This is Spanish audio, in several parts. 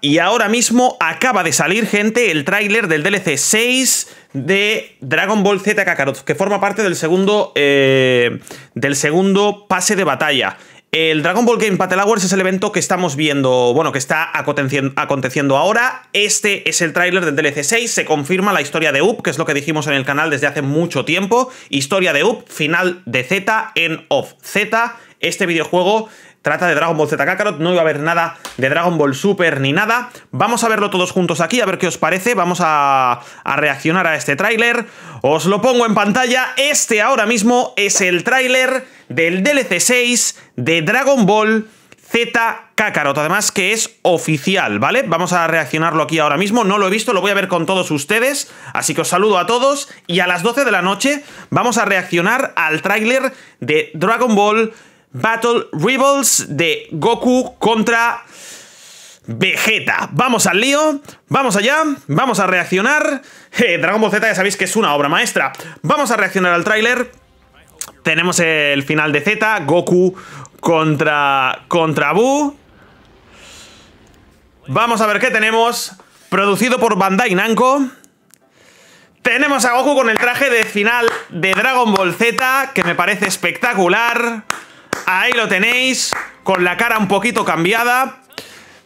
y ahora mismo acaba de salir, gente, el tráiler del DLC 6 de Dragon Ball Z Kakarot, que forma parte del segundo, eh, del segundo pase de batalla. El Dragon Ball Game Battle Hours es el evento que estamos viendo, bueno, que está aconteciendo ahora. Este es el tráiler del DLC 6, se confirma la historia de Up, que es lo que dijimos en el canal desde hace mucho tiempo. Historia de Up, final de Z, en of Z. Este videojuego trata de Dragon Ball Z Kakarot, no iba a haber nada de Dragon Ball Super ni nada. Vamos a verlo todos juntos aquí, a ver qué os parece, vamos a, reaccionar a este tráiler. Os lo pongo en pantalla, este ahora mismo es el tráiler del DLC 6 de Dragon Ball Z Kakarot, además que es oficial, ¿vale? Vamos a reaccionarlo aquí ahora mismo, no lo he visto, lo voy a ver con todos ustedes, así que os saludo a todos y a las 12 de la noche vamos a reaccionar al tráiler de Dragon Ball Battle Rebels de Goku contra Vegeta. Vamos al lío, vamos allá, vamos a reaccionar. Eh, Dragon Ball Z ya sabéis que es una obra maestra. Vamos a reaccionar al tráiler. Tenemos el final de Z, Goku contra, contra Vamos a ver qué tenemos. Producido por Bandai Namco. Tenemos a Goku con el traje de final de Dragon Ball Z, que me parece espectacular. Ahí lo tenéis, con la cara un poquito cambiada.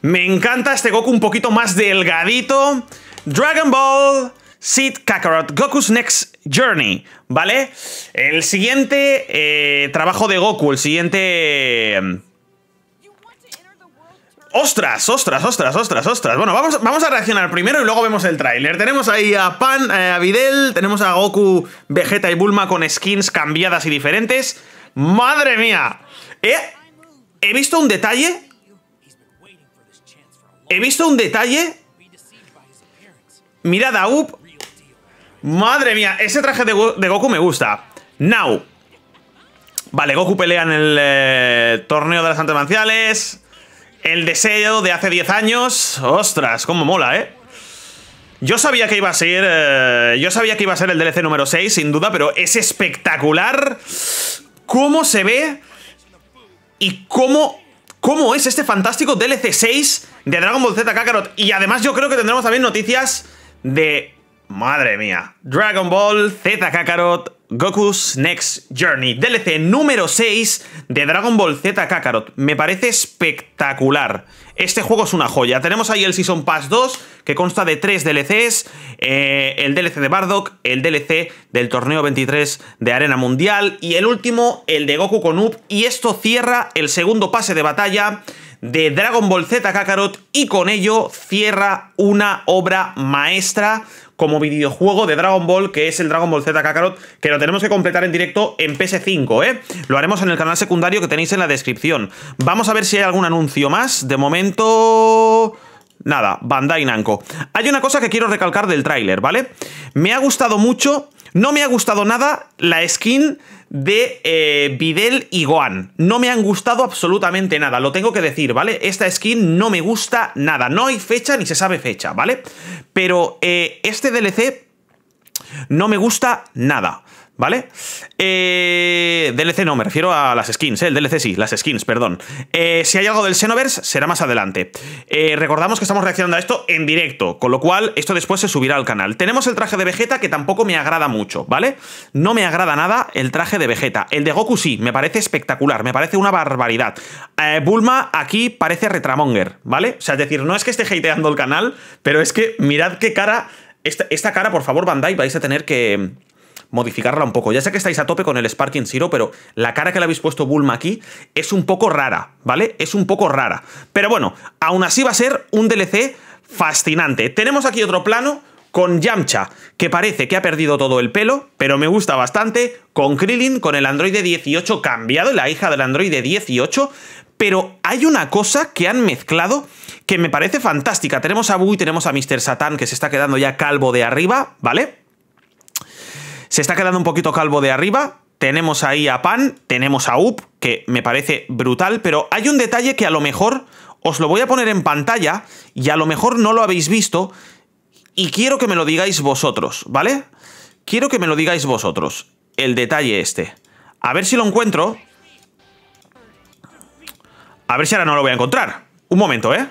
Me encanta este Goku un poquito más delgadito. Dragon Ball Seed Kakarot, Goku's Next Journey, ¿vale? El siguiente eh, trabajo de Goku, el siguiente... Eh, ¡Ostras, ostras, ostras, ostras, ostras! Bueno, vamos, vamos a reaccionar primero y luego vemos el tráiler. Tenemos ahí a Pan, eh, a Videl, tenemos a Goku, Vegeta y Bulma con skins cambiadas y diferentes. ¡Madre mía! He, he visto un detalle. He visto un detalle. Mirad a Madre mía, ese traje de, Goku me gusta. Now. Vale, Goku pelea en el eh, torneo de las artes El deseo de hace 10 años. Ostras, cómo mola, ¿eh? Yo sabía que iba a ser. Eh, yo sabía que iba a ser el DLC número 6, sin duda, pero es espectacular cómo se ve y cómo, cómo es este fantástico DLC 6 de Dragon Ball Z Kakarot. Y además yo creo que tendremos también noticias de Madre mía. Dragon Ball Z Kakarot Goku's Next Journey. DLC número 6 de Dragon Ball Z Kakarot. Me parece espectacular. Este juego es una joya. Tenemos ahí el Season Pass 2, que consta de 3 DLCs. Eh, el DLC de Bardock, el DLC del Torneo 23 de Arena Mundial y el último, el de Goku con Y esto cierra el segundo pase de batalla de Dragon Ball Z Kakarot y con ello cierra una obra maestra como videojuego de Dragon Ball, que es el Dragon Ball Z Kakarot, que lo tenemos que completar en directo en PS5, ¿eh? Lo haremos en el canal secundario que tenéis en la descripción. Vamos a ver si hay algún anuncio más. De momento... Nada, Bandai Namco. Hay una cosa que quiero recalcar del tráiler, ¿vale? Me ha gustado mucho no me ha gustado nada la skin de eh, Videl y Gohan. No me han gustado absolutamente nada, lo tengo que decir, ¿vale? Esta skin no me gusta nada. No hay fecha ni se sabe fecha, ¿vale? Pero eh, este DLC no me gusta nada. ¿vale? Eh, DLC no, me refiero a las skins, ¿eh? el DLC sí, las skins, perdón. Eh, si hay algo del Xenoverse, será más adelante. Eh, recordamos que estamos reaccionando a esto en directo, con lo cual esto después se subirá al canal. Tenemos el traje de Vegeta que tampoco me agrada mucho, ¿vale? No me agrada nada el traje de Vegeta. El de Goku sí, me parece espectacular, me parece una barbaridad. Eh, Bulma aquí parece retramonger, ¿vale? O sea, es decir, no es que esté hateando el canal, pero es que mirad qué cara... Esta, esta cara, por favor, Bandai, vais a tener que modificarla un poco. Ya sé que estáis a tope con el Sparking Zero, pero la cara que le habéis puesto Bulma aquí es un poco rara, ¿vale? Es un poco rara. Pero bueno, aún así va a ser un DLC fascinante. Tenemos aquí otro plano con Yamcha, que parece que ha perdido todo el pelo, pero me gusta bastante, con Krillin, con el Android 18 cambiado, la hija del Android 18, pero hay una cosa que han mezclado que me parece fantástica. Tenemos a Buu y tenemos a Mr. Satan, que se está quedando ya calvo de arriba, ¿vale? Se está quedando un poquito calvo de arriba. Tenemos ahí a Pan, tenemos a Up, que me parece brutal, pero hay un detalle que a lo mejor os lo voy a poner en pantalla y a lo mejor no lo habéis visto y quiero que me lo digáis vosotros, ¿vale? Quiero que me lo digáis vosotros, el detalle este. A ver si lo encuentro. A ver si ahora no lo voy a encontrar. Un momento, ¿eh?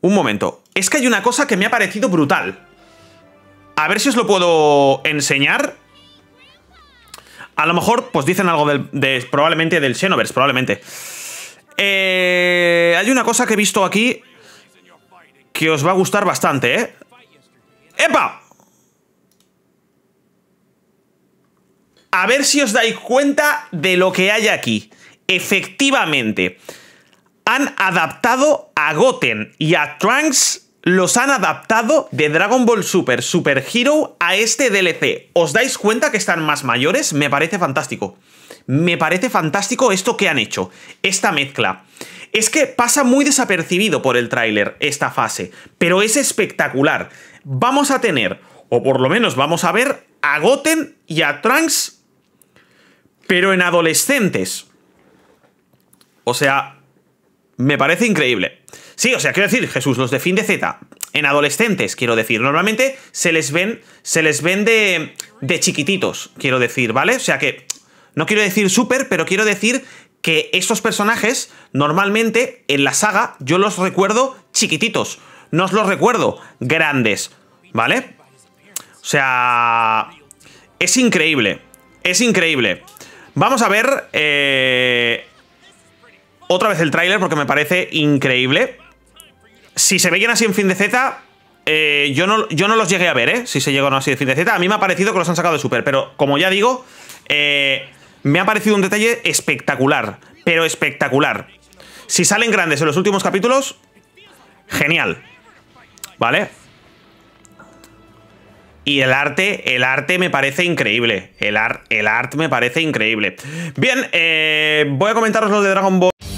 Un momento. Es que hay una cosa que me ha parecido brutal. A ver si os lo puedo enseñar. A lo mejor, pues dicen algo de, probablemente del Xenoverse, probablemente. Eh, hay una cosa que he visto aquí que os va a gustar bastante, ¿eh? ¡Epa! A ver si os dais cuenta de lo que hay aquí. Efectivamente, han adaptado a Goten y a Trunks los han adaptado de Dragon Ball Super Super Hero a este DLC. ¿Os dais cuenta que están más mayores? Me parece fantástico. Me parece fantástico esto que han hecho, esta mezcla. Es que pasa muy desapercibido por el tráiler esta fase, pero es espectacular. Vamos a tener, o por lo menos vamos a ver, a Goten y a Trunks, pero en adolescentes. O sea, me parece increíble. Sí, o sea, quiero decir, Jesús, los de fin de Z, en adolescentes, quiero decir, normalmente se les ven, se les de, chiquititos, quiero decir, ¿vale? O sea que, no quiero decir súper, pero quiero decir que estos personajes, normalmente, en la saga, yo los recuerdo chiquititos, no os los recuerdo grandes, ¿vale? O sea, es increíble, es increíble. Vamos a ver eh, otra vez el tráiler porque me parece increíble si se veían así en fin de Z, eh, yo, no, yo no los llegué a ver, ¿eh? Si se llegaron así en fin de Z. A mí me ha parecido que los han sacado de Super, pero como ya digo, eh, me ha parecido un detalle espectacular, pero espectacular. Si salen grandes en los últimos capítulos, genial. ¿Vale? Y el arte, el arte me parece increíble. El, ar, el arte me parece increíble. Bien, eh, voy a comentaros lo de Dragon Ball.